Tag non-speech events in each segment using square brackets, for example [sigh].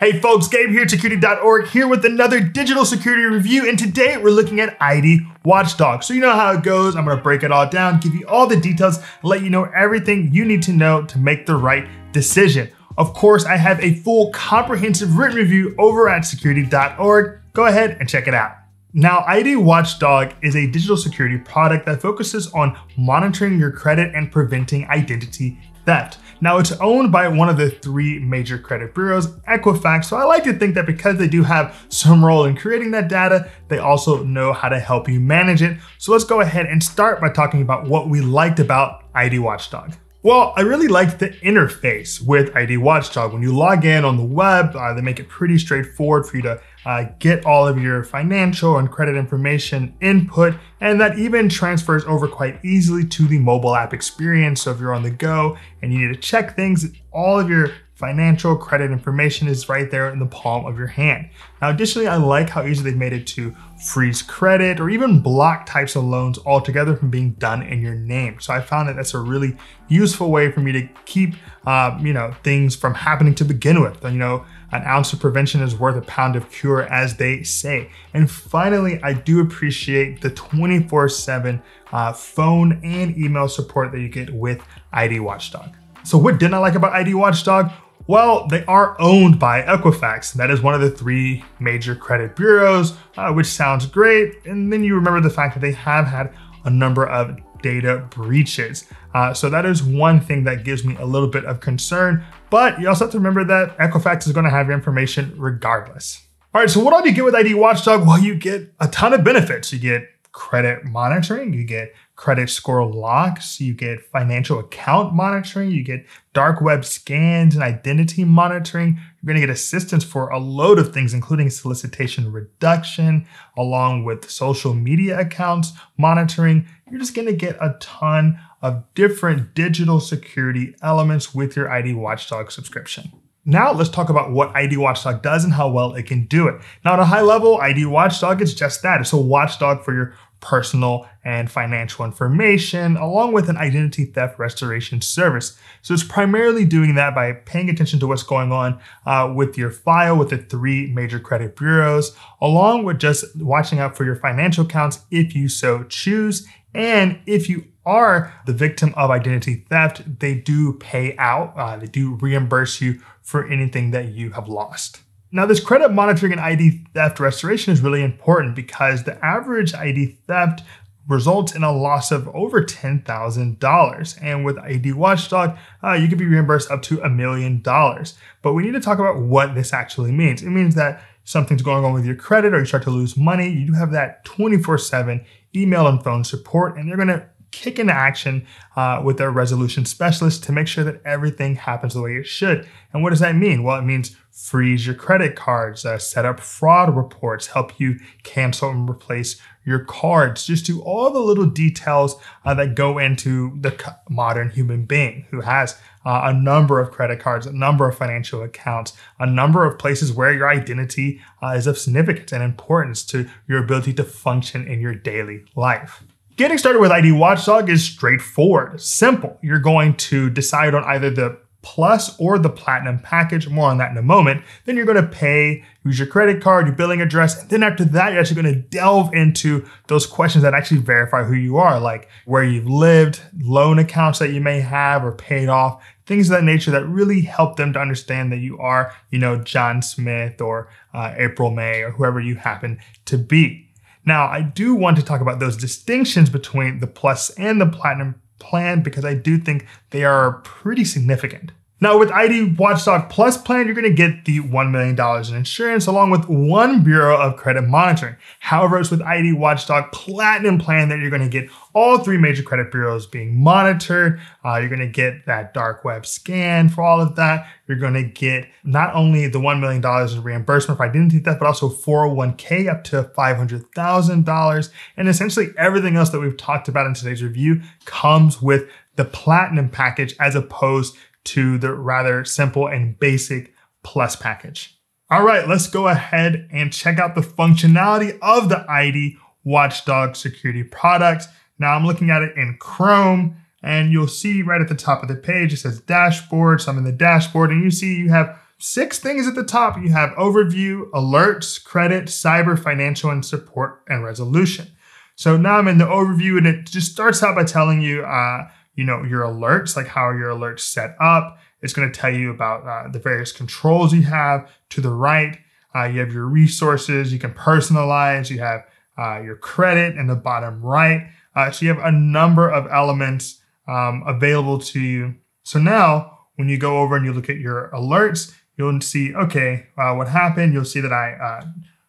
Hey folks, Gabe here, security.org, here with another digital security review, and today we're looking at ID Watchdog. So you know how it goes, I'm gonna break it all down, give you all the details, let you know everything you need to know to make the right decision. Of course, I have a full comprehensive written review over at security.org. Go ahead and check it out. Now, ID Watchdog is a digital security product that focuses on monitoring your credit and preventing identity theft. Now it's owned by one of the three major credit bureaus, Equifax, so I like to think that because they do have some role in creating that data, they also know how to help you manage it. So let's go ahead and start by talking about what we liked about ID Watchdog. Well, I really liked the interface with ID Watchdog. When you log in on the web, uh, they make it pretty straightforward for you to uh, get all of your financial and credit information input, and that even transfers over quite easily to the mobile app experience. So if you're on the go and you need to check things, all of your financial credit information is right there in the palm of your hand. Now, additionally, I like how easy they've made it to freeze credit or even block types of loans altogether from being done in your name. So I found that that's a really useful way for me to keep, uh, you know, things from happening to begin with. You know, an ounce of prevention is worth a pound of cure, as they say. And finally, I do appreciate the 24 seven uh, phone and email support that you get with ID Watchdog. So what didn't I like about ID Watchdog? Well, they are owned by Equifax. That is one of the three major credit bureaus, uh, which sounds great. And then you remember the fact that they have had a number of data breaches. Uh, so that is one thing that gives me a little bit of concern, but you also have to remember that Equifax is gonna have your information regardless. All right, so what do you get with ID Watchdog? Well, you get a ton of benefits. You get credit monitoring, you get credit score locks, you get financial account monitoring, you get dark web scans and identity monitoring. You're going to get assistance for a load of things, including solicitation reduction, along with social media accounts monitoring. You're just going to get a ton of different digital security elements with your ID Watchdog subscription. Now let's talk about what ID Watchdog does and how well it can do it. Now at a high level, ID Watchdog is just that. It's a watchdog for your personal and financial information, along with an identity theft restoration service. So it's primarily doing that by paying attention to what's going on uh, with your file with the three major credit bureaus, along with just watching out for your financial accounts if you so choose. And if you are the victim of identity theft, they do pay out, uh, they do reimburse you for anything that you have lost. Now, this credit monitoring and ID theft restoration is really important because the average ID theft results in a loss of over $10,000. And with ID Watchdog, uh, you could be reimbursed up to a million dollars. But we need to talk about what this actually means. It means that something's going on with your credit or you start to lose money. You do have that 24 7 email and phone support, and they're going to kick into action uh, with their resolution specialist to make sure that everything happens the way it should. And what does that mean? Well, it means freeze your credit cards, uh, set up fraud reports, help you cancel and replace your cards, just do all the little details uh, that go into the modern human being who has uh, a number of credit cards, a number of financial accounts, a number of places where your identity uh, is of significance and importance to your ability to function in your daily life. Getting started with ID Watchdog is straightforward, simple. You're going to decide on either the Plus or the Platinum package, more on that in a moment. Then you're gonna pay, use your credit card, your billing address, and then after that, you're actually gonna delve into those questions that actually verify who you are, like where you've lived, loan accounts that you may have or paid off, things of that nature that really help them to understand that you are, you know, John Smith or uh, April May or whoever you happen to be. Now, I do want to talk about those distinctions between the Plus and the Platinum plan because I do think they are pretty significant. Now with ID Watchdog Plus plan, you're gonna get the $1 million in insurance along with one Bureau of Credit Monitoring. However, it's with ID Watchdog Platinum plan that you're gonna get all three major credit bureaus being monitored. Uh, you're gonna get that dark web scan for all of that. You're gonna get not only the $1 million in reimbursement for identity theft, but also 401k up to $500,000. And essentially everything else that we've talked about in today's review comes with the platinum package as opposed to the rather simple and basic Plus package. All right, let's go ahead and check out the functionality of the ID Watchdog security product. Now I'm looking at it in Chrome and you'll see right at the top of the page, it says dashboard, so I'm in the dashboard and you see you have six things at the top. You have overview, alerts, credit, cyber, financial, and support and resolution. So now I'm in the overview and it just starts out by telling you uh, you know your alerts, like how your alerts set up. It's going to tell you about uh, the various controls you have to the right. Uh, you have your resources. You can personalize. You have uh, your credit in the bottom right. Uh, so you have a number of elements um, available to you. So now when you go over and you look at your alerts, you'll see okay uh, what happened. You'll see that I uh,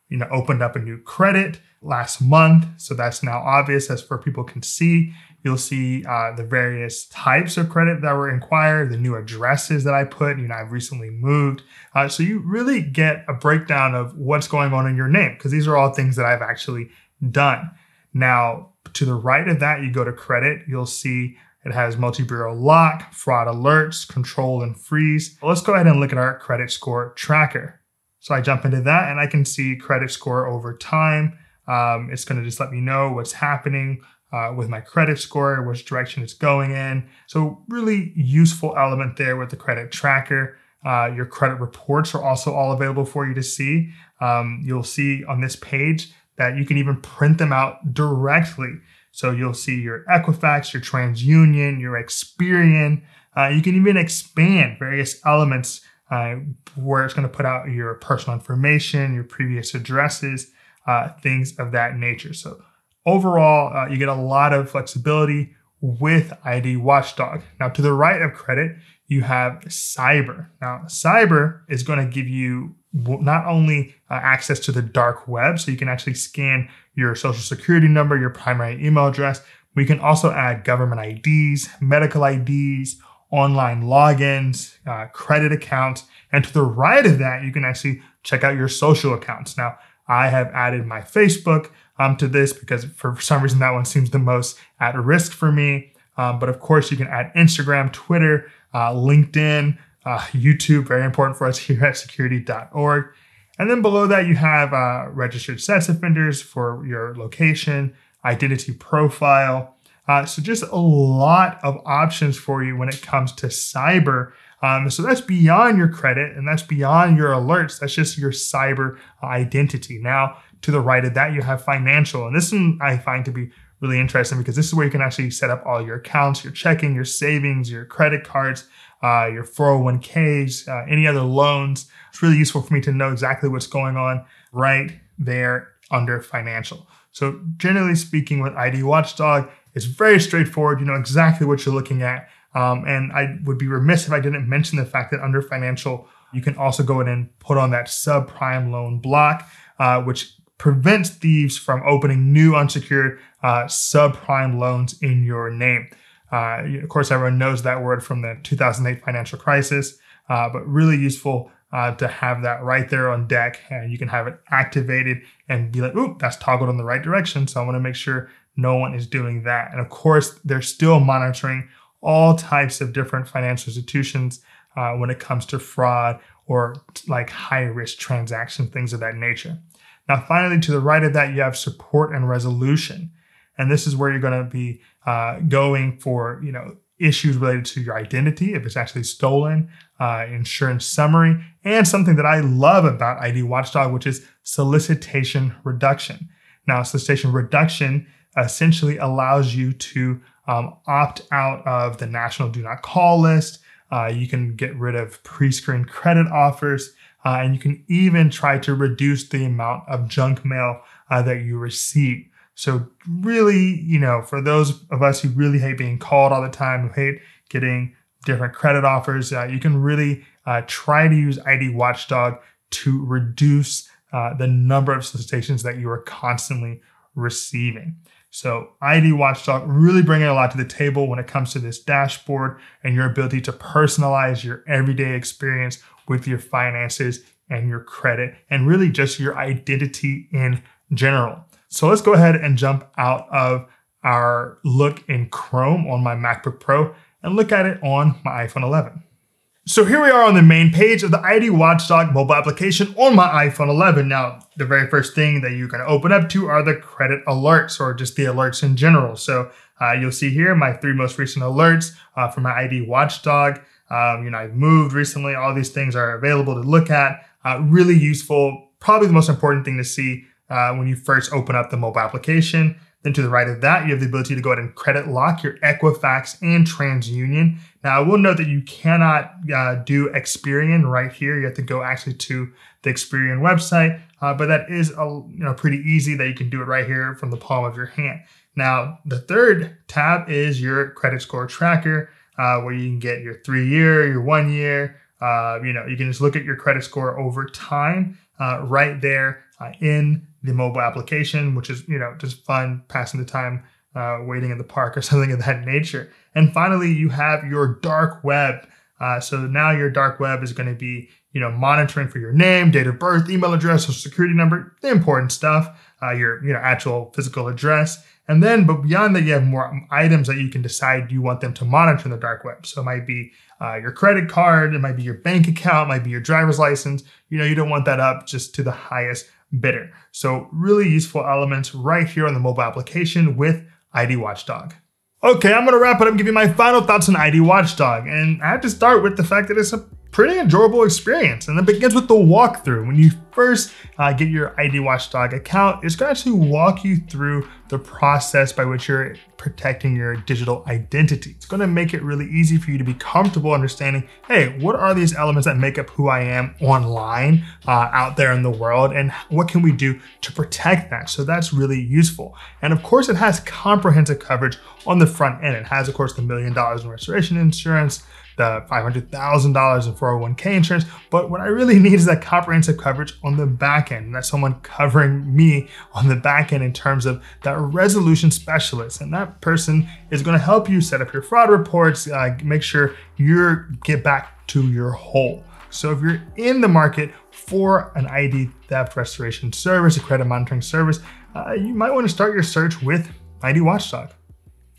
you know, opened up a new credit last month. So that's now obvious as for people can see. You'll see uh, the various types of credit that were inquired, the new addresses that I put. You know, I've recently moved. Uh, so you really get a breakdown of what's going on in your name because these are all things that I've actually done. Now, to the right of that, you go to credit, you'll see it has multi-bureau lock, fraud alerts, control and freeze. Let's go ahead and look at our credit score tracker. So I jump into that and I can see credit score over time. Um, it's going to just let me know what's happening uh, with my credit score, which direction it's going in. So, really useful element there with the credit tracker. Uh, your credit reports are also all available for you to see. Um, you'll see on this page that you can even print them out directly. So you'll see your Equifax, your TransUnion, your Experian. Uh, you can even expand various elements uh, where it's going to put out your personal information, your previous addresses, uh, things of that nature. So, overall, uh, you get a lot of flexibility with ID Watchdog. Now, to the right of credit, you have cyber. Now, cyber is going to give you not only uh, access to the dark web, so you can actually scan your social security number, your primary email address, we can also add government IDs, medical IDs, online logins, uh, credit accounts. And to the right of that, you can actually check out your social accounts. Now, I have added my Facebook um, to this because for some reason that one seems the most at risk for me. Um, but of course, you can add Instagram, Twitter, uh, LinkedIn, uh, YouTube, very important for us here at security.org. And then below that, you have uh, registered sex offenders for your location, identity profile, uh, so just a lot of options for you when it comes to cyber. Um, so that's beyond your credit and that's beyond your alerts. That's just your cyber identity. Now, to the right of that, you have financial. And this one I find to be really interesting because this is where you can actually set up all your accounts, your checking, your savings, your credit cards, uh, your 401ks, uh, any other loans. It's really useful for me to know exactly what's going on right there under financial. So, generally speaking, with ID Watchdog, it's very straightforward. You know exactly what you're looking at. Um, and I would be remiss if I didn't mention the fact that under financial, you can also go in and put on that subprime loan block, uh, which prevents thieves from opening new unsecured uh, subprime loans in your name. Uh, of course, everyone knows that word from the 2008 financial crisis, uh, but really useful uh, to have that right there on deck. And you can have it activated and be like, ooh, that's toggled in the right direction. So I want to make sure no one is doing that. And of course, they're still monitoring all types of different financial institutions uh, when it comes to fraud or like high risk transaction, things of that nature. Now, finally, to the right of that, you have support and resolution. And this is where you're going to be uh, going for, you know, issues related to your identity, if it's actually stolen, uh, insurance summary, and something that I love about ID Watchdog, which is solicitation reduction. Now, solicitation reduction essentially allows you to um, opt out of the national do not call list. Uh, you can get rid of pre screened credit offers, uh, and you can even try to reduce the amount of junk mail uh, that you receive. So, really, you know, for those of us who really hate being called all the time, who hate getting different credit offers, uh, you can really uh, try to use ID Watchdog to reduce uh, the number of solicitations that you are constantly receiving. So ID Watchdog really bringing a lot to the table when it comes to this dashboard and your ability to personalize your everyday experience with your finances and your credit and really just your identity in general. So let's go ahead and jump out of our look in Chrome on my MacBook Pro and look at it on my iPhone 11. So here we are on the main page of the ID Watchdog mobile application on my iPhone 11. Now, the very first thing that you're going to open up to are the credit alerts or just the alerts in general. So uh, you'll see here my three most recent alerts uh, from my ID Watchdog. Um, you know, I've moved recently. All these things are available to look at. Uh, really useful. Probably the most important thing to see uh, when you first open up the mobile application. Then to the right of that, you have the ability to go ahead and credit lock your Equifax and TransUnion. Now, I will note that you cannot uh, do Experian right here. You have to go actually to the Experian website, uh, but that is a, you know, pretty easy that you can do it right here from the palm of your hand. Now, the third tab is your credit score tracker, uh, where you can get your three year, your one year. Uh, you know, you can just look at your credit score over time uh, right there uh, in the mobile application, which is, you know, just fun passing the time uh, waiting in the park or [laughs] something of that nature. And finally, you have your dark web. Uh, so now your dark web is going to be, you know, monitoring for your name, date of birth, email address, social security number, the important stuff, uh, your, you know, actual physical address. And then, but beyond that, you have more items that you can decide you want them to monitor in the dark web. So it might be uh, your credit card, it might be your bank account, it might be your driver's license. You know, you don't want that up just to the highest bidder. So really useful elements right here on the mobile application with ID Watchdog. Okay, I'm gonna wrap it up and give you my final thoughts on ID Watchdog. And I have to start with the fact that it's a pretty enjoyable experience. And it begins with the walkthrough. When you first uh, get your ID Watchdog account, it's gonna actually walk you through the process by which you're protecting your digital identity. It's gonna make it really easy for you to be comfortable understanding, hey, what are these elements that make up who I am online, uh, out there in the world, and what can we do to protect that? So that's really useful. And of course, it has comprehensive coverage on the front end. It has, of course, the million dollars in restoration insurance, the $500,000 in 401k insurance, but what I really need is that comprehensive coverage on the back end. That's someone covering me on the back end in terms of that resolution specialist. And that person is gonna help you set up your fraud reports, uh, make sure you get back to your whole. So if you're in the market for an ID theft restoration service, a credit monitoring service, uh, you might wanna start your search with ID Watchdog.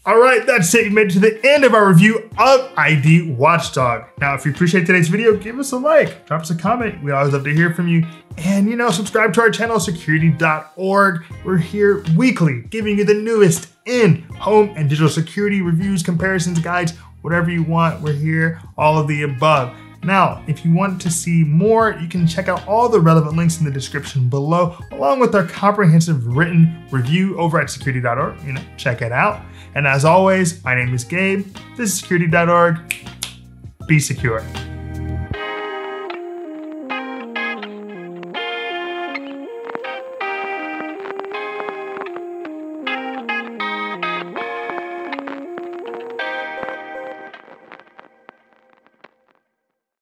All right, that's it. You made it to the end of our review of ID Watchdog. Now, if you appreciate today's video, give us a like, drop us a comment. We always love to hear from you. And, you know, subscribe to our channel, security.org. We're here weekly, giving you the newest in home and digital security reviews, comparisons, guides, whatever you want. We're here, all of the above. Now, if you want to see more, you can check out all the relevant links in the description below, along with our comprehensive written review over at security.org. You know, check it out. And as always, my name is Gabe. This is security.org. Be secure.